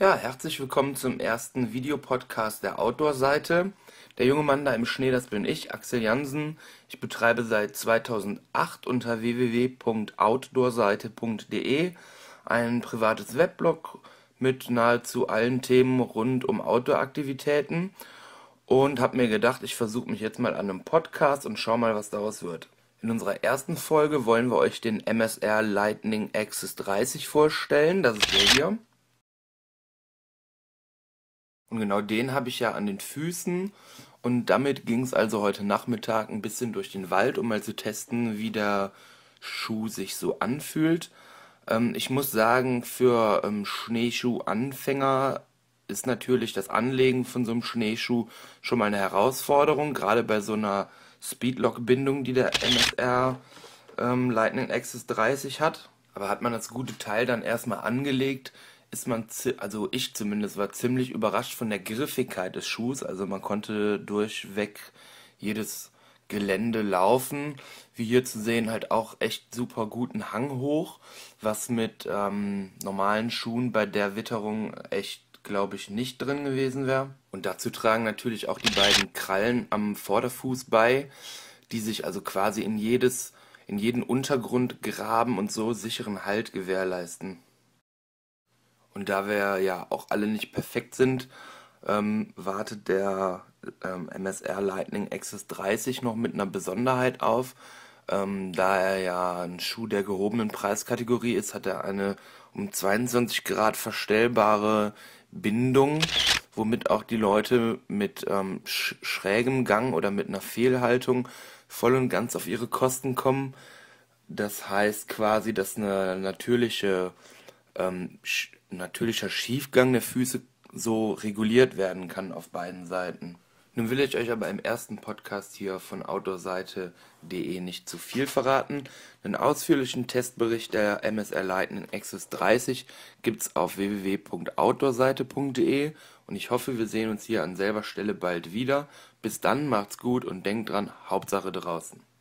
Ja, herzlich willkommen zum ersten Videopodcast der Outdoor-Seite. Der junge Mann da im Schnee, das bin ich, Axel Jansen. Ich betreibe seit 2008 unter www.outdoorseite.de ein privates Weblog mit nahezu allen Themen rund um Outdoor-Aktivitäten und habe mir gedacht, ich versuche mich jetzt mal an einem Podcast und schau mal, was daraus wird. In unserer ersten Folge wollen wir euch den MSR Lightning Access 30 vorstellen, das ist der hier. Und genau den habe ich ja an den Füßen. Und damit ging es also heute Nachmittag ein bisschen durch den Wald, um mal zu testen, wie der Schuh sich so anfühlt. Ähm, ich muss sagen, für ähm, schneeschuh ist natürlich das Anlegen von so einem Schneeschuh schon mal eine Herausforderung, gerade bei so einer Speedlock-Bindung, die der NSR ähm, Lightning Access 30 hat. Aber hat man das gute Teil dann erstmal angelegt, ist man, also ich zumindest, war ziemlich überrascht von der Griffigkeit des Schuhs. Also man konnte durchweg jedes Gelände laufen. Wie hier zu sehen, halt auch echt super guten Hang hoch, was mit ähm, normalen Schuhen bei der Witterung echt, glaube ich, nicht drin gewesen wäre. Und dazu tragen natürlich auch die beiden Krallen am Vorderfuß bei, die sich also quasi in jedes in jeden Untergrund graben und so sicheren Halt gewährleisten. Und da wir ja auch alle nicht perfekt sind, ähm, wartet der ähm, MSR Lightning Access 30 noch mit einer Besonderheit auf. Ähm, da er ja ein Schuh der gehobenen Preiskategorie ist, hat er eine um 22 Grad verstellbare Bindung, womit auch die Leute mit ähm, sch schrägem Gang oder mit einer Fehlhaltung voll und ganz auf ihre Kosten kommen. Das heißt quasi, dass eine natürliche ähm, sch natürlicher Schiefgang der Füße so reguliert werden kann auf beiden Seiten. Nun will ich euch aber im ersten Podcast hier von outdoorseite.de nicht zu viel verraten. Einen ausführlichen Testbericht der MSR Lightning Access 30 gibt es auf www.outdoorseite.de und ich hoffe, wir sehen uns hier an selber Stelle bald wieder. Bis dann, macht's gut und denkt dran, Hauptsache draußen.